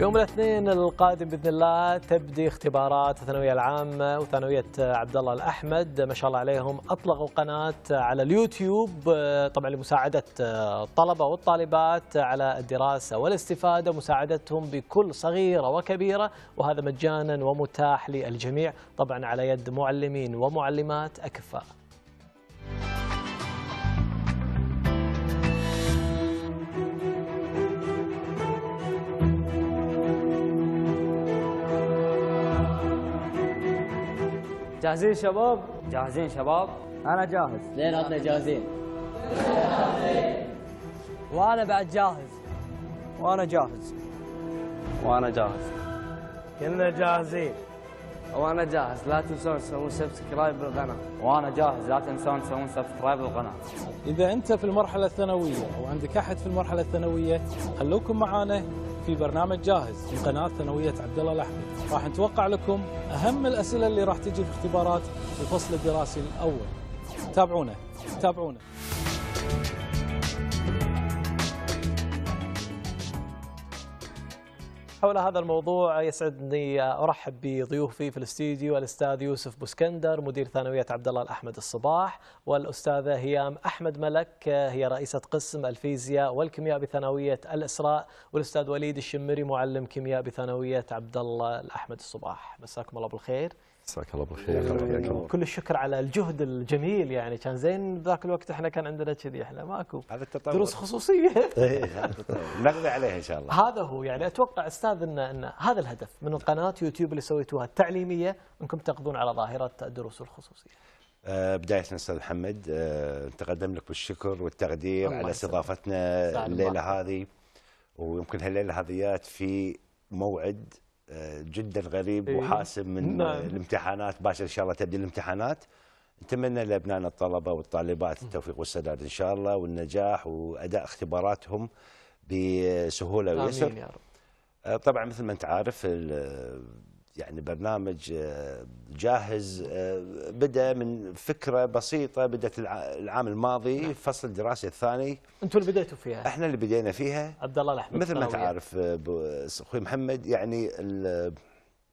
يوم الاثنين القادم باذن الله تبدي اختبارات الثانويه العامه وثانويه عبد الله الاحمد ما شاء الله عليهم اطلقوا قناه على اليوتيوب طبعا لمساعده الطلبه والطالبات على الدراسه والاستفاده مساعدتهم بكل صغيره وكبيره وهذا مجانا ومتاح للجميع طبعا على يد معلمين ومعلمات اكفاء جاهزين شباب؟ جاهزين شباب؟ أنا جاهز ليناتنا جاهزين وأنا بعد جاهز وأنا جاهز وأنا جاهز كلنا جاهزين وأنا جاهز لا تنسون تسوون سبسكرايب للقناة وأنا جاهز لا تنسون تسوون سبسكرايب للقناة إذا أنت في المرحلة الثانوية وعندك أحد في المرحلة الثانوية خلوكم معانا في برنامج جاهز من قناه ثانويه عبد الله الاحمد راح نتوقع لكم اهم الاسئله اللي راح تجي في اختبارات الفصل الدراسي الاول تابعونا تابعونا حول هذا الموضوع يسعدني ارحب بضيوفي في الاستديو الاستاذ يوسف بوسكندر مدير ثانويه عبد الله الاحمد الصباح والاستاذه هيام احمد ملك هي رئيسه قسم الفيزياء والكيمياء بثانويه الاسراء والاستاذ وليد الشمري معلم كيمياء بثانويه عبد الله الاحمد الصباح مساكم الله بالخير مساك الله بالخير كل الشكر على الجهد الجميل يعني كان زين ذاك الوقت احنا كان عندنا كذي احنا ماكو هذا التطور دروس خصوصيه إيه، نقضي عليها ان شاء الله هذا هو يعني اتوقع استاذ ان, إن هذا الهدف من القناه يوتيوب اللي سويتوها التعليميه انكم تقضون على ظاهره الدروس الخصوصيه آه، بداية استاذ محمد نتقدم آه، لك بالشكر والتقدير على استضافتنا الليله هذه ويمكن هالليله هذيات في موعد جدا غريب إيه. وحاسم من نعم. الامتحانات باشر ان شاء الله تبدي الامتحانات نتمنى لابنائنا الطلبه والطالبات التوفيق والسداد ان شاء الله والنجاح واداء اختباراتهم بسهوله ويسر امين يا رب آه، طبعا مثل ما انت عارف يعني برنامج آه، جاهز آه، بدا من فكره بسيطه بدات العام الماضي الفصل نعم. فصل الدراسي الثاني انتم اللي بديتوا فيها احنا اللي بدينا فيها عبد الله الاحمد مثل ما انت عارف آه، اخوي محمد يعني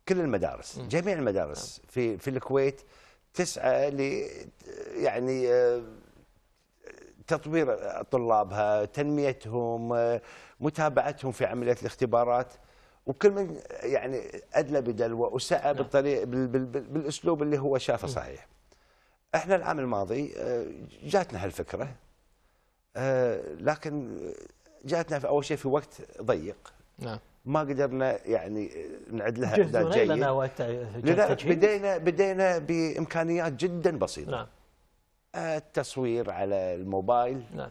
كل المدارس جميع المدارس نعم. في في الكويت تسعى ل يعني تطوير طلابها تنميتهم متابعتهم في عمليه الاختبارات وكل من يعني ادلى بدلوه وسعى نعم. بالطريق بالاسلوب اللي هو شافه صحيح. احنا العام الماضي آه، جاتنا هالفكره آه، لكن جاتنا في اول شيء في وقت ضيق نعم ما قدرنا يعني نعد لها اعداد جيد لذلك بدينا بدينا بامكانيات جدا بسيطه نعم التصوير على الموبايل نعم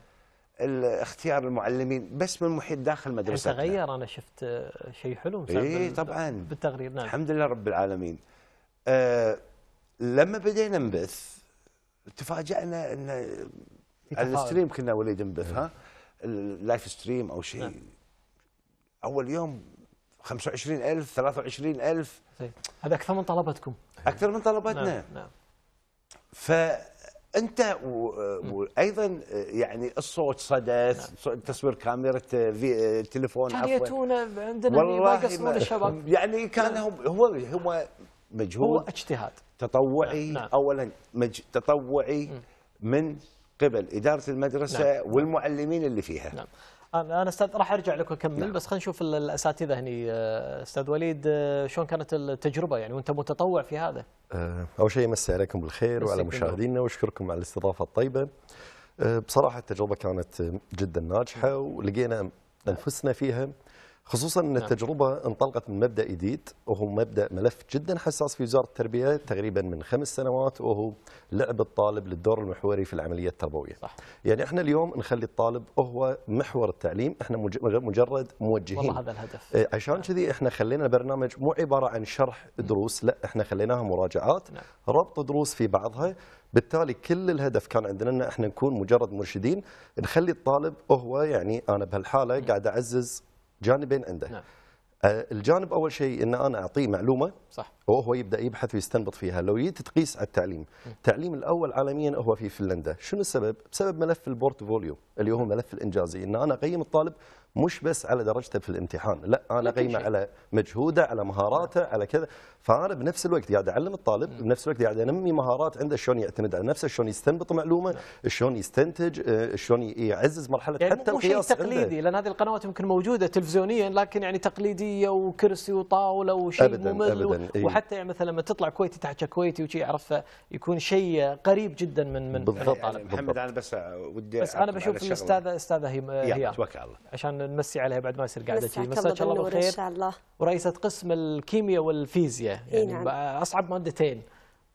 اختيار المعلمين بس من محيط داخل يعني مدرسه تغير انا شفت آه، شيء حلو اي طبعا بالتغرير نعم الحمد لله رب العالمين آه لما بدينا نبث تفاجئنا ان على الستريم كنا وليد نبث إيه. ها اللايف ستريم او شيء نعم. اول يوم 25000 23000 هذا اكثر من طلبتكم اكثر من طلبتنا نعم نعم ف انت وايضا يعني الصوت صدى نعم. تصوير كاميرا في تليفون كان ياتون عندنا والله ما يقصرون الشباب يعني كان هو هو مجهود هو اجتهاد تطوعي نعم. نعم. اولا مج تطوعي من قبل اداره المدرسه نعم. والمعلمين اللي فيها نعم. انا استاذ راح ارجع لك واكمل نعم. بس خلينا نشوف الاساتذه هني آه، استاذ وليد آه، شلون كانت التجربه يعني وانت متطوع في هذا؟ آه، اول شيء امسي عليكم بالخير وعلى مشاهدينا واشكركم على الاستضافه الطيبه. بصراحه التجربه كانت جدا ناجحه ولقينا انفسنا فيها خصوصا ان نعم. التجربه انطلقت من مبدا جديد وهو مبدا ملف جدا حساس في وزاره التربيه تقريبا من خمس سنوات وهو لعب الطالب للدور المحوري في العمليه التربويه. صح. يعني احنا اليوم نخلي الطالب هو محور التعليم، احنا مجرد موجهين. والله هذا الهدف. إيه، عشان كذي نعم. احنا خلينا البرنامج مو عباره عن شرح دروس، لا احنا خليناها مراجعات، نعم. ربط دروس في بعضها، بالتالي كل الهدف كان عندنا ان احنا نكون مجرد مرشدين، نخلي الطالب هو يعني انا بهالحاله قاعد اعزز جانبين عنده نعم. آه، الجانب اول شيء ان انا اعطيه معلومه صح وهو هو يبدا يبحث ويستنبط فيها لو جيت تقيس على التعليم التعليم الاول عالميا هو في فنلندا شنو السبب بسبب ملف البورتفوليو اللي هو ملف الانجازي ان انا اقيم الطالب مش بس على درجته في الامتحان لا انا اقيمه على مجهوده على مهاراته على كذا فانا بنفس الوقت قاعد اعلم الطالب بنفس الوقت قاعد انمي مهارات عنده شلون يعتمد على نفسه شلون يستنبط معلومه نعم. شلون يستنتج آه، شلون يعزز مرحله يعني حتى القياس مش تقليدي لان هذه القنوات يمكن موجوده تلفزيونيا لكن يعني تقليديه وكرسي وطاوله وشيء ممل أبداً. وحتى يعني مثلا لما تطلع كويتي تحكي كويتي وشي يعرف يكون شيء قريب جدا من من بالضبط يعني محمد بالضبط. انا بس ودي بس انا بشوف الاستاذه استاذه هي توكل على الله عشان نمسي عليها بعد ما يصير قاعده شيء مساك الله بالخير ورئيسه قسم الكيمياء والفيزياء يعني نعم. اصعب مادتين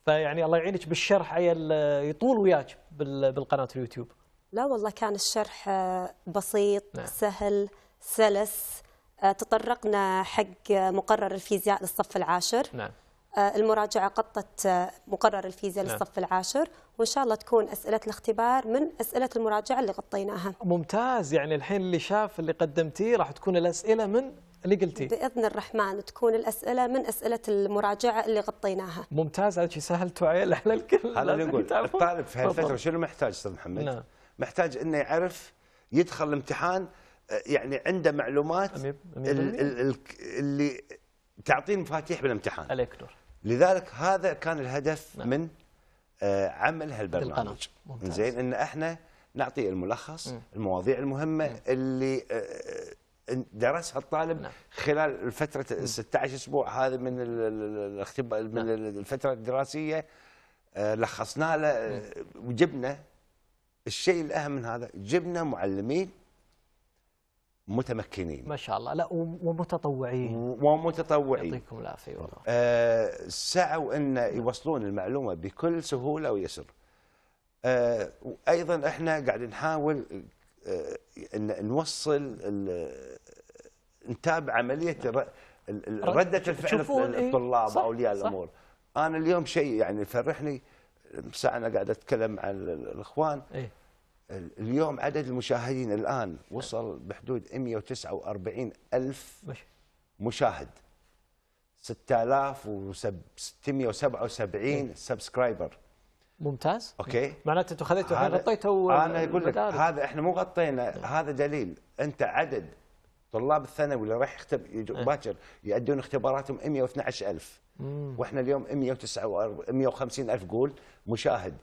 فيعني الله يعينك بالشرح عيل يطول وياك بالقناه اليوتيوب لا والله كان الشرح آه، بسيط نعم. سهل سلس آه، تطرقنا حق مقرر الفيزياء للصف العاشر نعم. آه، المراجعة غطت آه، مقرر الفيزياء نعم. للصف العاشر وإن شاء الله تكون أسئلة الاختبار من أسئلة المراجعة اللي غطيناها ممتاز يعني الحين اللي شاف اللي قدمتيه راح تكون الأسئلة من اللي قلتي باذن الرحمن تكون الاسئله من اسئله المراجعه اللي غطيناها ممتاز هذا شيء سهل تعيل على الكل هذا اللي نقول الطالب في هالفتره شنو محتاج استاذ محمد؟ نعم. محتاج انه يعرف يدخل الامتحان يعني عنده معلومات أمير. أمير. اللي, اللي تعطيه المفاتيح بالامتحان عليك نور لذلك هذا كان الهدف نعم. من آه، عمل هالبرنامج زين ان احنا نعطي الملخص م. المواضيع المهمه م. اللي آه، آه، درسها الطالب نعم. خلال فتره 16 اسبوع هذه من الاختبار نعم. من نعم. الفتره الدراسيه لخصنا له وجبنا الشيء الاهم من هذا جبنا معلمين متمكنين ما شاء الله لا ومتطوعين ومتطوعين يعطيكم العافيه والله آه سعوا ان يوصلون المعلومه بكل سهوله ويسر آه وايضا احنا قاعد نحاول آه ان نوصل نتابع عمليه رده الفعل إيه؟ الطلاب اولياء الامور انا اليوم شيء يعني يفرحني ساعه انا قاعد اتكلم مع الاخوان إيه؟ اليوم عدد المشاهدين الآن وصل بحدود 149 ألف مشاهد 6677 إيه. سبسكرايبر ممتاز اوكي معناته انتم خذيتوا الحين غطيتوا انا اقول لك هذا احنا مو غطينا إيه. هذا دليل انت عدد طلاب الثانوي اللي راح يختب... إيه. باكر يؤدون اختباراتهم 112000 واحنا اليوم 149 150000 قول مشاهد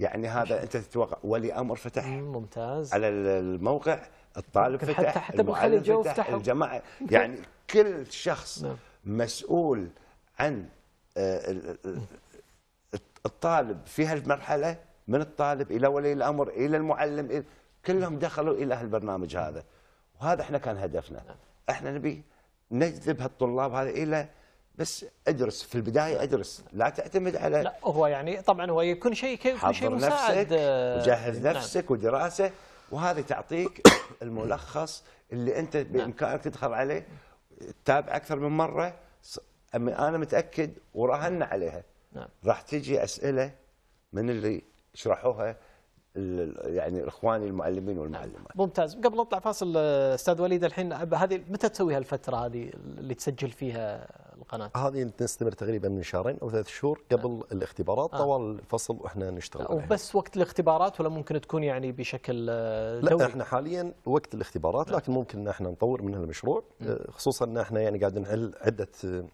يعني هذا انت تتوقع ولي امر فتح ممتاز على الموقع الطالب فتح حتى حتى بالخليج جو فتحوا الجماعه يعني كل شخص نعم. مسؤول عن آه، الطالب في هالمرحله من الطالب الى ولي الامر الى المعلم كلهم دخلوا الى هالبرنامج هذا وهذا احنا كان هدفنا نعم. احنا نبي نجذب هالطلاب هذا الى بس ادرس في البدايه ادرس لا تعتمد على لا هو يعني طبعا هو يكون شيء كيف شيء مساعد نفسك آه، وجهز نعم. نفسك نعم. ودراسه وهذا تعطيك الملخص اللي انت نعم. بامكانك تدخل عليه تتابع اكثر من مره انا متاكد وراهنا نعم. عليها نعم. راح تجي اسئله من اللي شرحوها يعني اخواني المعلمين والمعلمات. ممتاز، قبل اطلع فاصل آه، استاذ وليد الحين هذه متى تسوي هالفتره هذه اللي تسجل فيها القناه؟ هذه تستمر تقريبا من شهرين او ثلاث شهور قبل آه. الاختبارات آه. طوال الفصل واحنا نشتغل آه. وبس وقت الاختبارات ولا ممكن تكون يعني بشكل دوري؟ آه، لا احنا حاليا وقت الاختبارات نعم. لكن ممكن ان احنا نطور من هالمشروع آه، خصوصا ان احنا يعني قاعد نحل عده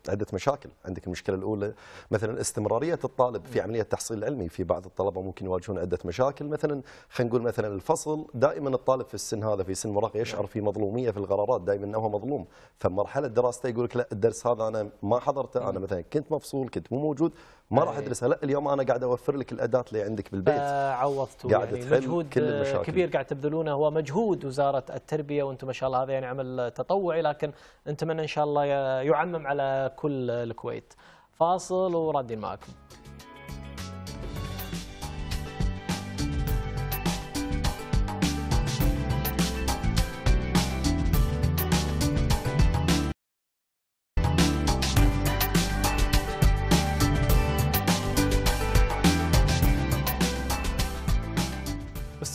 عده مشاكل، عندك المشكله الاولى مثلا استمراريه الطالب في عمليه التحصيل العلمي، في بعض الطلبه ممكن يواجهون عده مشاكل مثلا خلينا نقول مثلا الفصل دائما الطالب في السن هذا في سن مراهقه يشعر نعم. في مظلوميه في القرارات دائما انه مظلوم، فمرحله دراسته يقول لك لا الدرس هذا انا ما حضرته انا مثلا كنت مفصول كنت مو موجود ما راح إيه. ادرس هلا اليوم انا قاعد اوفر لك الاداه اللي عندك بالبيت عوضته يعني مجهود كل المشاكل. كبير قاعد تبذلونه هو مجهود وزاره التربيه وانتم ما شاء الله هذا يعني عمل تطوعي لكن نتمنى ان شاء الله يعمم على كل الكويت فاصل وردين معكم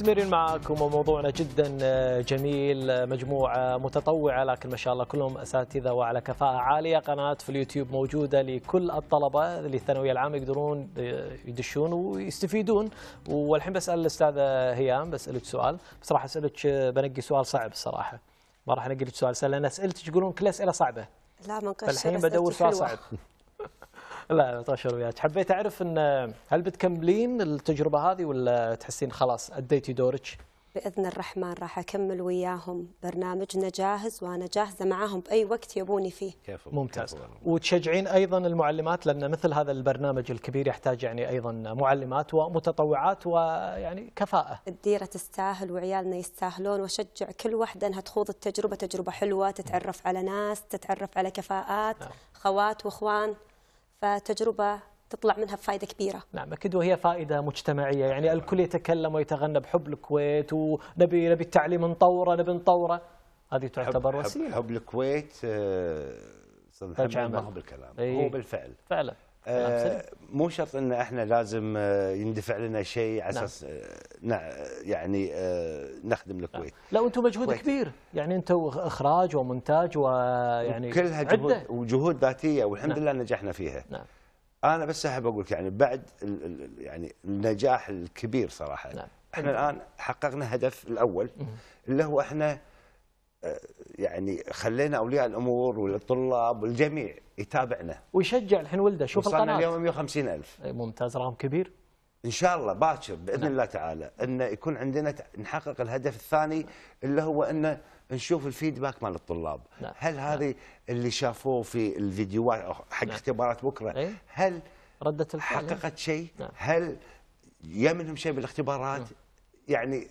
مستمرين معاكم وموضوعنا جدا آه، جميل آه، مجموعة متطوعة لكن ما شاء الله كلهم أساتذة وعلى كفاءة عالية قناة في اليوتيوب موجودة لكل الطلبة للثانوية العامة يقدرون آه، يدشون ويستفيدون والحين بسأل الأستاذة هيام بسألك سؤال بس راح أسألك بنقي سؤال صعب الصراحة ما راح أنقي لك سؤال سهل لأن أسئلتك يقولون كل أسئلة صعبة لا ما فالحين بدور سؤال صعب لا لا وياك حبيت اعرف ان هل بتكملين التجربه هذه ولا تحسين خلاص اديتي دورك باذن الرحمن راح اكمل وياهم برنامجنا جاهز وانا جاهزه معاهم باي وقت يبوني فيه كيف ممتاز كيف وتشجعين ايضا المعلمات لان مثل هذا البرنامج الكبير يحتاج يعني ايضا معلمات ومتطوعات ويعني كفاءه الديره تستاهل وعيالنا يستاهلون واشجع كل واحده انها تخوض التجربه تجربه حلوه تتعرف على ناس تتعرف على كفاءات نعم. خوات واخوان فتجربة تطلع منها بفائده كبيره. نعم اكيد وهي فائده مجتمعيه يعني الكل يتكلم ويتغنى بحب الكويت ونبي نبي التعليم نطوره نبي نطوره هذه تعتبر وسيله. حب, حب الكويت استاذ محمد ما هو بالكلام إيه. هو بالفعل. فعلا. آه، مو شرط ان احنا لازم آه، يندفع لنا شيء على نعم. اساس نعم. يعني نخدم الكويت نعم. لا وانتم مجهود كبير يعني انتم اخراج ومونتاج ويعني كلها جهود وجهود ذاتيه والحمد نعم. لله نجحنا فيها نعم. انا بس احب اقول لك يعني بعد يعني النجاح الكبير صراحه نعم. احنا الان حققنا هدف الاول اللي هو احنا يعني خلينا اولياء الامور والطلاب والجميع يتابعنا ويشجع الحين ولده شوف القناه وصلنا اليوم 150000 إيه، ممتاز رقم كبير ان شاء الله باكر باذن نعم. الله تعالى ان يكون عندنا نحقق الهدف الثاني اللي هو ان نشوف الفيدباك مال الطلاب نعم. هل نعم. هذه نعم. اللي شافوه في الفيديوهات حق نعم. اختبارات بكره ايه؟ هل ردة الفعل حققت شيء نعم. هل يا منهم شيء بالاختبارات نعم. يعني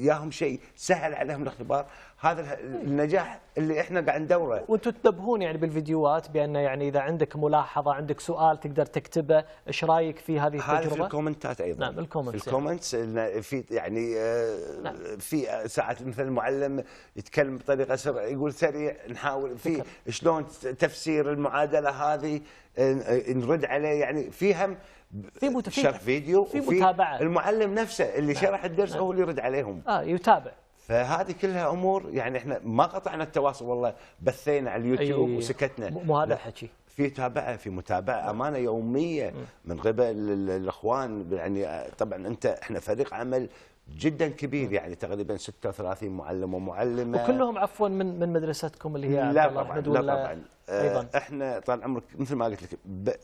ياهم شيء سهل عليهم الاختبار هذا النجاح اللي احنا قاعد ندوره وانتم تنبهون يعني بالفيديوهات بان يعني اذا عندك ملاحظه عندك سؤال تقدر تكتبه ايش رايك في هذه التجربه؟ هذا في الكومنتات ايضا نعم الكومنتس في الكومنتس يعني. في يعني في يعني، آه، نعم. ساعات مثلا المعلم يتكلم بطريقه سريع يقول سريع نحاول في شلون تفسير المعادله هذه نرد عليه يعني في هم في متفيد. شرح فيديو في وفي متابعه المعلم نفسه اللي نعم. شرح الدرس نعم. هو اللي يرد عليهم اه يتابع فهذه كلها امور يعني احنا ما قطعنا التواصل والله بثينا على اليوتيوب أيه وسكتنا مو هذا الحكي في متابعه في متابعه نعم. امانه يوميه نعم. من قبل الاخوان يعني آه، طبعا انت احنا فريق عمل جدا كبير نعم. يعني تقريبا 36 معلم ومعلمه وكلهم عفوا من من مدرستكم اللي هي لا طبعا لا طبعا آه، أيضا. احنا طال عمرك مثل ما قلت لك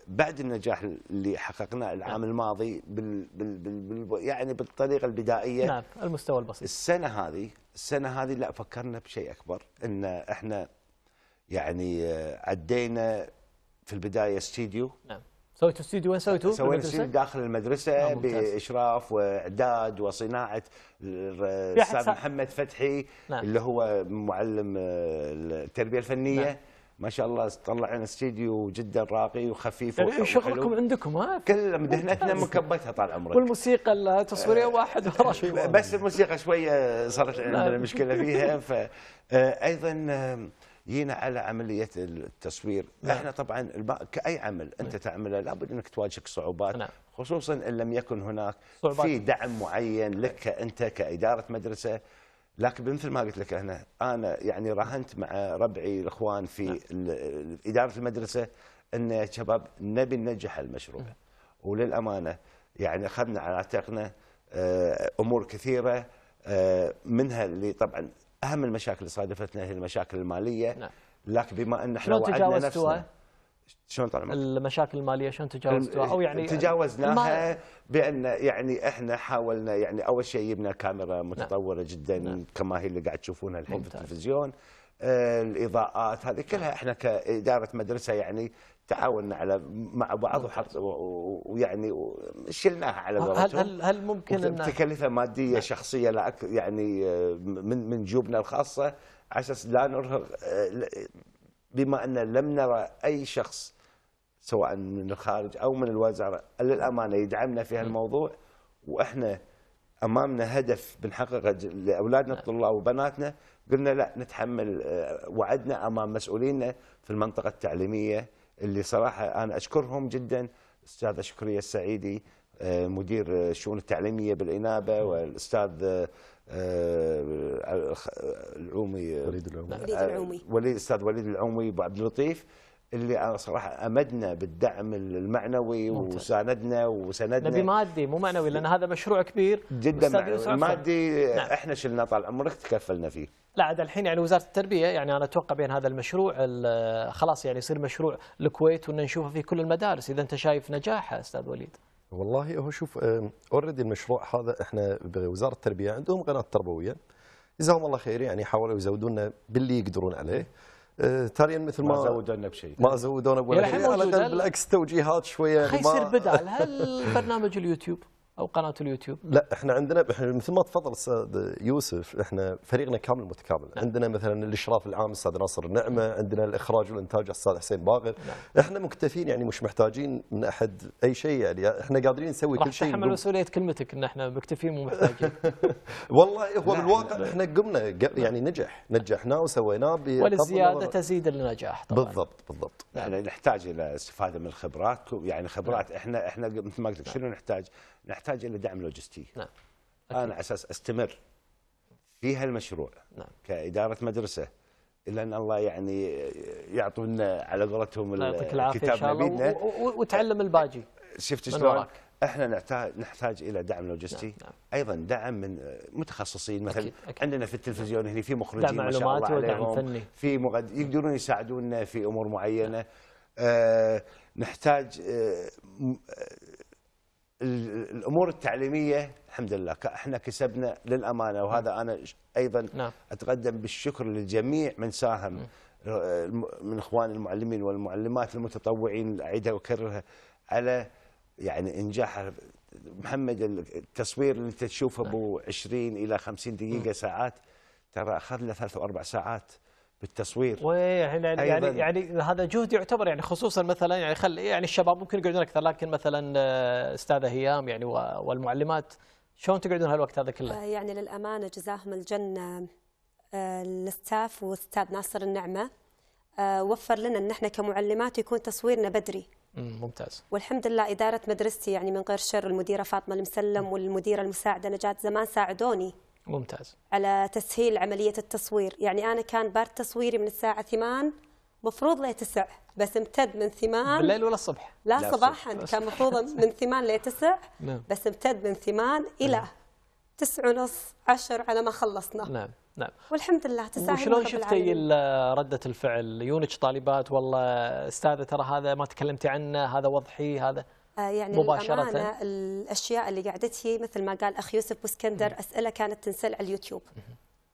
بعد النجاح اللي حققناه العام نعم. الماضي بال بال بال بال يعني بالطريقه البدائيه نعم المستوى البسيط السنه هذه السنه هذه لا فكرنا بشيء اكبر ان احنا يعني آه، عدينا في البدايه استديو نعم سويتوا استوديو وين سويتوه؟ سوينا استوديو داخل المدرسه آه، باشراف واعداد وصناعه الاستاذ محمد فتحي نعم. اللي هو معلم التربيه الفنيه نعم. ما شاء الله طلع لنا استديو جدا راقي وخفيف يعني شغلكم عندكم ها كل مدهنتنا مكبتها طال عمرك والموسيقى التصويريه آه، واحد ورا شيء بس الموسيقى شويه صارت عندنا نعم. مشكله فيها فايضا آه، جينا على عمليه التصوير نعم. احنا طبعا كاي عمل انت نعم. تعمله لابد انك تواجهك صعوبات نعم. خصوصا ان لم يكن هناك صعوبات. في دعم معين لك انت كاداره مدرسه لكن مثل ما قلت لك انا انا يعني راهنت مع ربعي الاخوان في نعم. اداره المدرسه ان يا شباب نبي ننجح المشروع نعم. وللامانه يعني اخذنا على عاتقنا آه، امور كثيره آه، منها اللي طبعا اهم المشاكل اللي صادفتنا هي المشاكل الماليه نعم. لكن بما ان احنا شلون تجاوزتوها؟ شلون طال المشاكل الماليه شلون تجاوزتوها او يعني تجاوزناها بان يعني احنا حاولنا يعني اول شيء جبنا كاميرا نعم. متطوره نعم. جدا نعم. كما هي اللي قاعد تشوفونها الحين ممتاز. في التلفزيون آه، الاضاءات هذه كلها احنا كاداره مدرسه يعني تعاوننا على مع بعض وحط ويعني شلناها على قولتهم هل, هل هل ممكن ان تكلفه ماديه نعم. شخصيه لا يعني آه، من من جيوبنا الخاصه على اساس لا نرهق آه، بما ان لم نرى اي شخص سواء من الخارج او من الوزاره للامانه يدعمنا في هالموضوع واحنا امامنا هدف بنحققه لاولادنا الطلاب نعم. وبناتنا قلنا لا نتحمل آه، وعدنا امام مسؤولينا في المنطقه التعليميه اللي صراحه انا اشكرهم جدا استاذه شكريه السعيدي آه، مدير الشؤون التعليميه بالانابه والاستاذ آه، العومي وليد العومي وليد الاستاذ وليد العومي ابو عبد اللطيف اللي أنا صراحه امدنا بالدعم المعنوي ممتاز. وساندنا وسندنا نبي مادي مو معنوي لان هذا مشروع كبير جدا مادي نعم. احنا شلنا طال عمرك تكفلنا فيه لا عاد الحين يعني وزاره التربيه يعني انا اتوقع بين هذا المشروع خلاص يعني يصير مشروع الكويت وان نشوفه في كل المدارس اذا انت شايف نجاحه استاذ وليد والله هو شوف اوريدي المشروع هذا احنا بوزاره التربيه عندهم قناه تربويه جزاهم الله خير يعني حاولوا يزودونا باللي يقدرون عليه آه، تاليا مثل ما ما زودونا بشيء ما زودونا بولا شيء بالعكس توجيهات شويه ما يصير بدال هل برنامج اليوتيوب او قناه اليوتيوب؟ لا احنا عندنا احنا مثل ما تفضل استاذ يوسف احنا فريقنا كامل متكامل، نعم. عندنا مثلا الاشراف العام استاذ ناصر النعمه، نعم. عندنا الاخراج والانتاج استاذ حسين باغر، نعم. احنا مكتفين يعني مش محتاجين من احد اي شيء يعني احنا قادرين نسوي كل شيء تحمل مسؤوليه كلمتك ان احنا مكتفين ومحتاجين والله هو بالواقع احنا قمنا نعم. يعني نجح نجحناه وسويناه وللزياده تزيد النجاح طبعا بالضبط بالضبط نعم. احنا نحتاج الى استفاده من الخبرات يعني خبرات احنا احنا مثل ما قلت لك شنو نحتاج؟ نحتاج احتاج الى دعم لوجستي نعم أكيد. انا على اساس استمر في هالمشروع نعم. كاداره مدرسه الا ان الله يعني يعطونا على قولتهم الكتاب نبينا وتعلم الباجي شفت شلون؟ احنا نحتاج نحتاج الى دعم لوجستي نعم،, نعم. ايضا دعم من متخصصين مثلا أكيد. أكيد. عندنا في التلفزيون هنا في مخرجين دعم شاء الله فني. في مغد... يقدرون يساعدونا في امور معينه نعم. آه نحتاج آه, آه، الامور التعليميه الحمد لله احنا كسبنا للامانه وهذا انا ايضا نعم. اتقدم بالشكر للجميع من ساهم من اخوان المعلمين والمعلمات المتطوعين اعيدها واكررها على يعني انجاح محمد التصوير اللي انت تشوفه ابو نعم. 20 الى 50 دقيقه ساعات ترى اخذ له ثلاث واربع ساعات بالتصوير وهنا يعني يعني, يعني يعني هذا جهد يعتبر يعني خصوصا مثلا يعني خل يعني الشباب ممكن يقعدون اكثر لكن مثلا آه، استاذه هيام يعني والمعلمات شلون تقعدون هالوقت هذا كله؟ آه، يعني للامانه جزاهم الجنه آه، الاستاف واستاذ ناصر النعمه وفر لنا ان احنا كمعلمات يكون تصويرنا بدري ممتاز والحمد لله إدارة مدرستي يعني من غير شر المديرة فاطمة المسلم والمديرة المساعدة نجاة زمان ساعدوني ممتاز على تسهيل عملية التصوير يعني أنا كان بارت تصويري من الساعة 8 مفروض ل 9 بس امتد من 8 بالليل ولا الصبح لا, لا صباحا كان مفروض من 8 ل 9 بس امتد من 8 إلى نعم. ونص 10 على ما خلصنا نعم نعم والحمد لله تساهل وشلون شفتي ردة الفعل يونج طالبات والله استاذة ترى هذا ما تكلمتي عنه هذا وضحي هذا يعني مباشرة الأشياء اللي قعدت هي مثل ما قال أخ يوسف بسكندر أسئلة كانت تنسل على اليوتيوب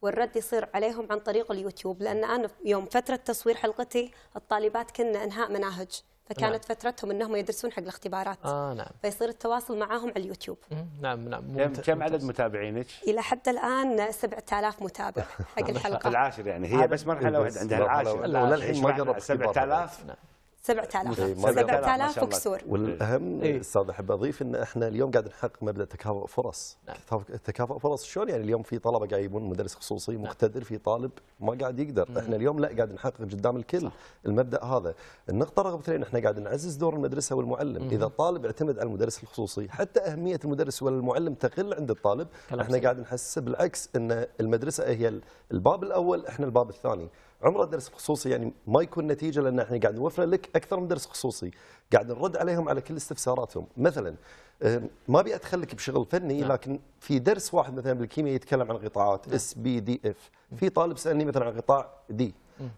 والرد يصير عليهم عن طريق اليوتيوب لأن أنا يوم فترة تصوير حلقتي الطالبات كنا إنهاء مناهج فكانت نعم. فترتهم انهم يدرسون حق الاختبارات اه نعم فيصير التواصل معاهم على اليوتيوب نعم نعم ممت... كم عدد متابعينك؟ الى حد الان 7000 متابع حق الحلقه العاشر يعني هي بس مرحله واحده عندها العاشر وللحين ما قرب 7000 7000 7000 وكسور والاهم استاذ إيه. احب اضيف ان احنا اليوم قاعد نحقق مبدا تكافؤ فرص نعم. تكافؤ فرص شلون يعني اليوم في طلبه قاعد يبون مدرس خصوصي نعم. مقتدر في طالب ما قاعد يقدر مم. احنا اليوم لا قاعد نحقق قدام الكل صح. المبدا هذا النقطه رقم اثنين احنا قاعد نعزز دور المدرسه والمعلم مم. اذا الطالب اعتمد على المدرس الخصوصي حتى اهميه المدرس والمعلم تقل عند الطالب احنا سيب. قاعد نحسسه بالعكس ان المدرسه هي الباب الاول احنا الباب الثاني عمر الدرس الخصوصي يعني ما يكون نتيجه لان احنا قاعد نوفر لك اكثر من درس خصوصي قاعد نرد عليهم على كل استفساراتهم مثلا آه، ما ابي ادخلك بشغل فني نعم. لكن في درس واحد مثلا بالكيمياء يتكلم عن قطاعات اس بي دي اف في طالب سالني مثلا عن قطاع دي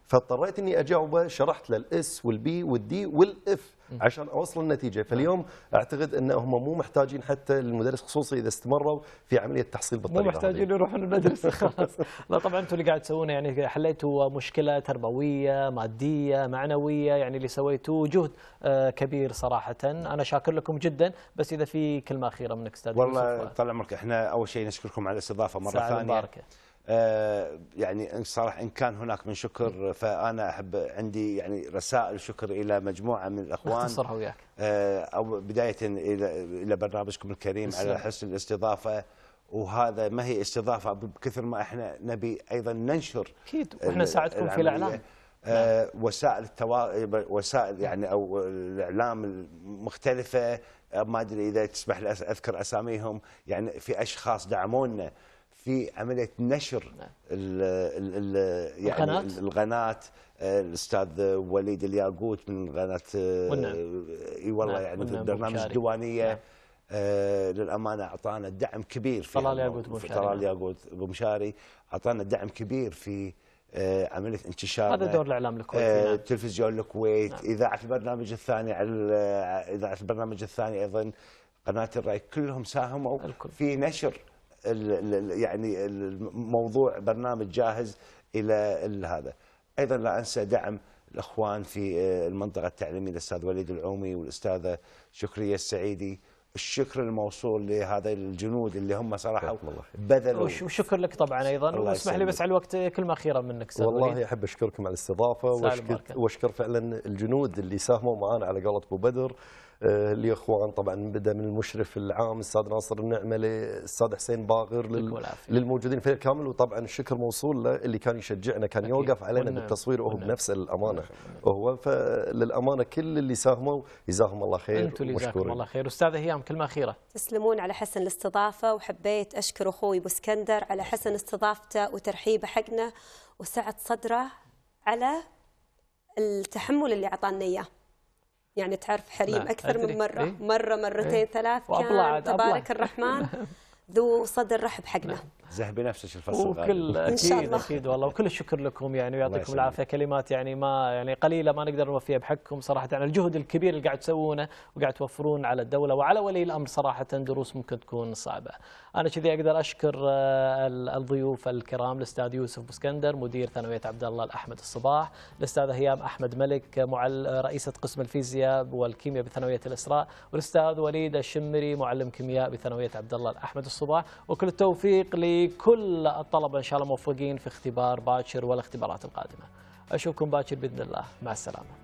فاضطريت اني اجاوبه شرحت له الاس والبي والدي والاف عشان اوصل النتيجه نعم. فاليوم اعتقد ان هم مو محتاجين حتى المدرس خصوصي اذا استمروا في عمليه التحصيل بالطريقه مو محتاجين يروحون المدرسه خلاص لا طبعا انتم اللي قاعد تسوونه يعني حليتوا مشكله تربويه ماديه معنويه يعني اللي سويتوه جهد آه، كبير صراحه انا شاكر لكم جدا بس اذا في كلمه اخيره منك استاذ والله طال عمرك احنا اول شيء نشكركم على الاستضافه مره ثانيه آه، يعني صراحه ان كان هناك من شكر فانا احب عندي يعني رسائل شكر الى مجموعه من الاخوان اختصرها وياك آه، او بدايه الى الى برنامجكم الكريم على حسن الاستضافه وهذا ما هي استضافه بكثر ما احنا نبي ايضا ننشر اكيد واحنا ساعدكم في الاعلام آه، نعم. وسائل التوا... وسائل يعني او الاعلام المختلفه ما ادري اذا تسمح لي اذكر اساميهم يعني في اشخاص دعمونا في عمليه نشر نعم. ال ال يعني القناه, القناة الاستاذ وليد الياقوت من قناه اي والله نعم، يعني في البرنامج الديوانيه نعم. آه للامانه اعطانا دعم كبير في طلال ياقوت مشاري طلال ياقوت مشاري اعطانا دعم كبير في آه عمليه انتشار هذا دور الاعلام الكويتي آه تلفزيون الكويت نعم. اذاعه البرنامج الثاني على آه، اذاعه البرنامج الثاني ايضا قناه الراي كلهم ساهموا الكل. في نشر يعني الموضوع برنامج جاهز الى هذا ايضا لا انسى دعم الاخوان في آه، المنطقه التعليميه الاستاذ وليد العومي والاستاذه شكريه السعيدي الشكر الموصول لهذا الجنود اللي هم صراحه بذلوا وشكر لك طبعا ايضا واسمح لي بس على الوقت كلمه اخيره منك سلوي. والله احب اشكركم على الاستضافه واشكر واشكر فعلا الجنود اللي ساهموا معنا على قولة ابو بدر آه، لاخوان طبعا بدا من المشرف العام الاستاذ ناصر النعمه للاستاذ حسين باغر لل... للموجودين في الكامل وطبعا الشكر موصول له اللي كان يشجعنا كان يوقف علينا والنعم. بالتصوير وهو بنفسه للامانه وهو فللامانه كل اللي ساهموا جزاهم الله خير انتم اللي جزاكم الله خير استاذه هيام كلمه اخيره تسلمون على حسن الاستضافه وحبيت اشكر اخوي ابو اسكندر على حسن استضافته وترحيبه حقنا وسعه صدره على التحمل اللي اعطانا اياه يعني تعرف حريم نعم، أكثر أدري. من مرة إيه؟ مرة مرتين إيه؟ ثلاث كان تبارك الرحمن ذو صدر رحب حقنا نعم. زه بنفسك الفصل وكل اكيد اكيد والله وكل الشكر لكم يعني ويعطيكم العافيه كلمات يعني ما يعني قليله ما نقدر نوفيها بحقكم صراحه على يعني الجهد الكبير اللي قاعد تسوونه وقاعد توفرون على الدوله وعلى ولي الامر صراحه دروس ممكن تكون صعبه. انا كذي اقدر اشكر آه، الضيوف الكرام الاستاذ يوسف اسكندر مدير ثانويه عبد الله الاحمد الصباح، الاستاذ هيام احمد ملك معل رئيسه قسم الفيزياء والكيمياء بثانويه الاسراء، والاستاذ وليد الشمري معلم كيمياء بثانويه عبد الله الاحمد الصباح وكل التوفيق لي كل الطلبه ان شاء الله موفقين في اختبار باكر والاختبارات القادمه اشوفكم باكر باذن الله مع السلامه